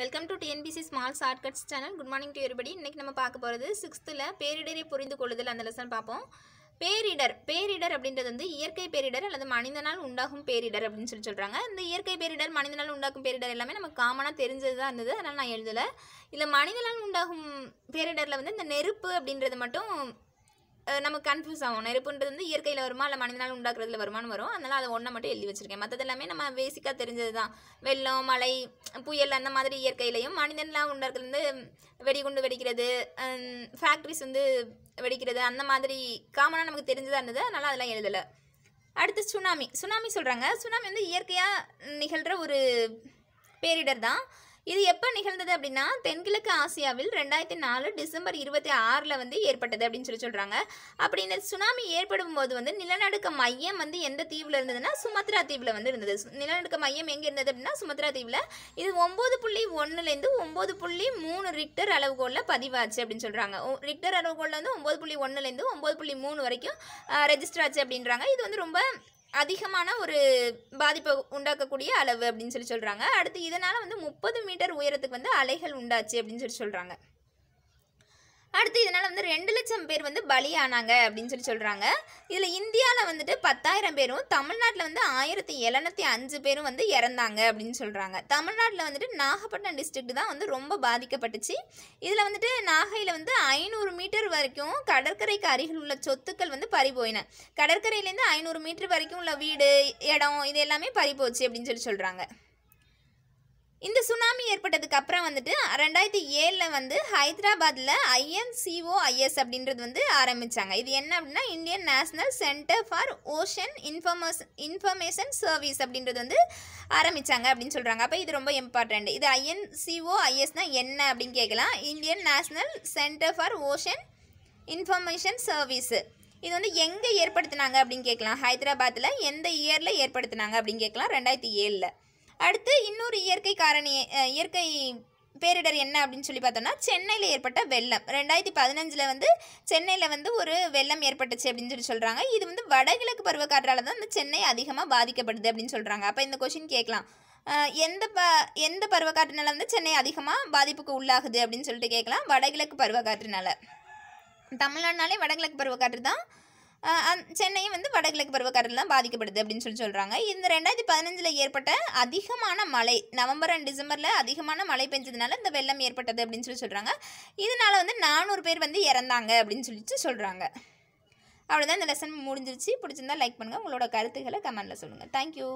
welcome to TNPC small short cuts channel good morning to everybody இன்றைக்கி நம்ம பார்க்க போகிறது சிக்ஸ்த்தில் பேரிடரை புரிந்து கொள்ளுதல் அந்த லெசன் பார்ப்போம் பேரிடர் பேரிடர் அப்படின்றது வந்து இயற்கை பேரிடர் அல்லது மனிதனால் உண்டாகும் பேரிடர் அப்படின்னு சொல்லி சொல்கிறாங்க இந்த இயற்கை பேரிடர் மனிதனால் உண்டாகும் பேரிடர் எல்லாமே நமக்கு காமனாக தெரிஞ்சது தான் இருந்தது அதனால் நான் எழுதலை இதில் மனிதனால் உண்டாகும் பேரிடரில் வந்து இந்த நெருப்பு அப்படின்றது மட்டும் நமக்கு கன்ஃபியூஸ் ஆகும் நெருப்புன்றது வந்து இயற்கையில் வருமா இல்லை மனிதனால் உண்டாக்குறதுல வருமானு வரும் அதனால் அதை ஒன்றை மட்டும் எழுதி வச்சுருக்கேன் மற்றது எல்லாமே நம்ம பேசிக்காக தெரிஞ்சது தான் வெள்ளம் மழை புயல் அந்த மாதிரி இயற்கையிலையும் மனிதனெலாம் உண்டாக்குறது வந்து வெடிகுண்டு வெடிக்கிறது ஃபேக்ட்ரிஸ் வந்து வெடிக்கிறது அந்த மாதிரி காமனாக நமக்கு தெரிஞ்சதாக இருந்தது அதனால் அதெல்லாம் எழுதலை அடுத்து சுனாமி சுனாமி சொல்கிறாங்க சுனாமி வந்து இயற்கையாக நிகழ்கிற ஒரு பேரிடர் தான் இது எப்போ நிகழ்ந்தது அப்படின்னா தென்கிழக்கு ஆசியாவில் ரெண்டாயிரத்தி நாலு டிசம்பர் இருபத்தி ஆறில் வந்து ஏற்பட்டது அப்படின்னு சொல்லி சொல்கிறாங்க அப்படி இந்த சுனாமி ஏற்படும் போது வந்து நிலநடுக்க மையம் வந்து எந்த தீவில் இருந்ததுன்னா சுமத்ரா தீவில் வந்து இருந்தது நிலநடுக்க மையம் எங்கே இருந்தது அப்படின்னா சுமத்ரா தீவில் இது ஒம்பது புள்ளி ஒன்றுலேருந்து ஒம்பது புள்ளி மூணு ரிக்டர் அளவுகோலில் பதிவாச்சு அப்படின்னு சொல்கிறாங்க ரிக்டர் அளவுகோலில் வந்து ஒம்பது புள்ளி ஒன்றுலேருந்து ஒம்பது புள்ளி மூணு வரைக்கும் ரெஜிஸ்டர் ஆச்சு அப்படின்றாங்க இது வந்து ரொம்ப அதிகமான ஒரு பாதிப்பை உண்டாக்கக்கூடிய அளவு அப்படின்னு சொல்லி சொல்கிறாங்க அடுத்து இதனால் வந்து முப்பது மீட்டர் உயரத்துக்கு வந்து அலைகள் உண்டாச்சு அப்படின்னு சொல்லி சொல்கிறாங்க அடுத்து இதனால் வந்து ரெண்டு லட்சம் பேர் வந்து பலியானாங்க அப்படின்னு சொல்லி சொல்கிறாங்க இதில் இந்தியாவில் வந்துட்டு பத்தாயிரம் பேரும் தமிழ்நாட்டில் வந்து ஆயிரத்தி எழுநூற்றி அஞ்சு பேரும் வந்து இறந்தாங்க அப்படின்னு சொல்கிறாங்க தமிழ்நாட்டில் வந்துட்டு நாகப்பட்டினம் டிஸ்ட்ரிக்ட் தான் வந்து ரொம்ப பாதிக்கப்பட்டுச்சு இதில் வந்துட்டு நாகையில் வந்து ஐநூறு மீட்டர் வரைக்கும் கடற்கரைக்கு அருகில் உள்ள சொத்துக்கள் வந்து பறி போயின கடற்கரையிலேருந்து ஐநூறு மீட்டர் வரைக்கும் உள்ள வீடு இடம் இது எல்லாமே பறி போச்சு அப்படின்னு சொல்லி சொல்கிறாங்க இந்த சுனாமி ஏற்பட்டதுக்கு அப்புறம் வந்துட்டு ரெண்டாயிரத்தி ஏழில் வந்து ஹைதராபாத்தில் ஐஎன்சிஓஐஎஸ் அப்படின்றது வந்து ஆரம்பித்தாங்க இது என்ன அப்படின்னா Indian national centre for ocean information information service அப்படின்றது வந்து ஆரம்பித்தாங்க அப்படின்னு சொல்கிறாங்க அப்போ இது ரொம்ப இம்பார்ட்டண்ட் இது ஐஎன்சிஓஐஎஸ்னால் என்ன அப்படின்னு கேட்கலாம் Indian national centre for ocean information service இது வந்து எங்கே ஏற்படுத்தினாங்க அப்படின்னு கேட்கலாம் ஹைதராபாத்தில் எந்த இயரில் ஏற்படுத்தினாங்க அப்படின்னு கேட்கலாம் ரெண்டாயிரத்தி ஏழில் அடுத்து இன்னொரு இயற்கை காரணி இயற்கை பேரிடர் என்ன அப்படின்னு சொல்லி பார்த்தோம்னா சென்னையில் ஏற்பட்ட வெள்ளம் ரெண்டாயிரத்தி பதினஞ்சில் வந்து சென்னையில் வந்து ஒரு வெள்ளம் ஏற்பட்டுச்சு அப்படின்னு சொல்லி சொல்கிறாங்க இது வந்து வடகிழக்கு பருவக்காற்றால் தான் இந்த சென்னை அதிகமாக பாதிக்கப்படுது அப்படின்னு சொல்கிறாங்க அப்போ இந்த கொஷின் கேட்கலாம் எந்த ப எந்த பருவக்காற்றுனால வந்து சென்னை அதிகமாக பாதிப்புக்கு உள்ளாகுது அப்படின்னு சொல்லிட்டு கேட்கலாம் வடகிழக்கு பருவக்காற்றுனால தமிழ்நாடுனாலே வடகிழக்கு பருவக்காற்று தான் சென்னையும் வந்து வடகிழக்கு பருவக்காரில் தான் பாதிக்கப்படுது அப்படின்னு சொல்லி சொல்கிறாங்க இந்த ரெண்டாயிரத்தி பதினஞ்சில் ஏற்பட்ட அதிகமான மழை நவம்பர் அண்ட் டிசம்பரில் அதிகமான மழை பெஞ்சதுனால இந்த வெள்ளம் ஏற்பட்டது அப்படின்னு சொல்லி சொல்கிறாங்க இதனால் வந்து நானூறு பேர் வந்து இறந்தாங்க அப்படின்னு சொல்லிட்டு சொல்கிறாங்க அவ்வளோதான் இந்த லெசன் முடிஞ்சிருச்சு பிடிச்சிருந்தா லைக் பண்ணுங்கள் உங்களோட கருத்துக்களை கமெண்டில் சொல்லுங்கள் தேங்க்யூ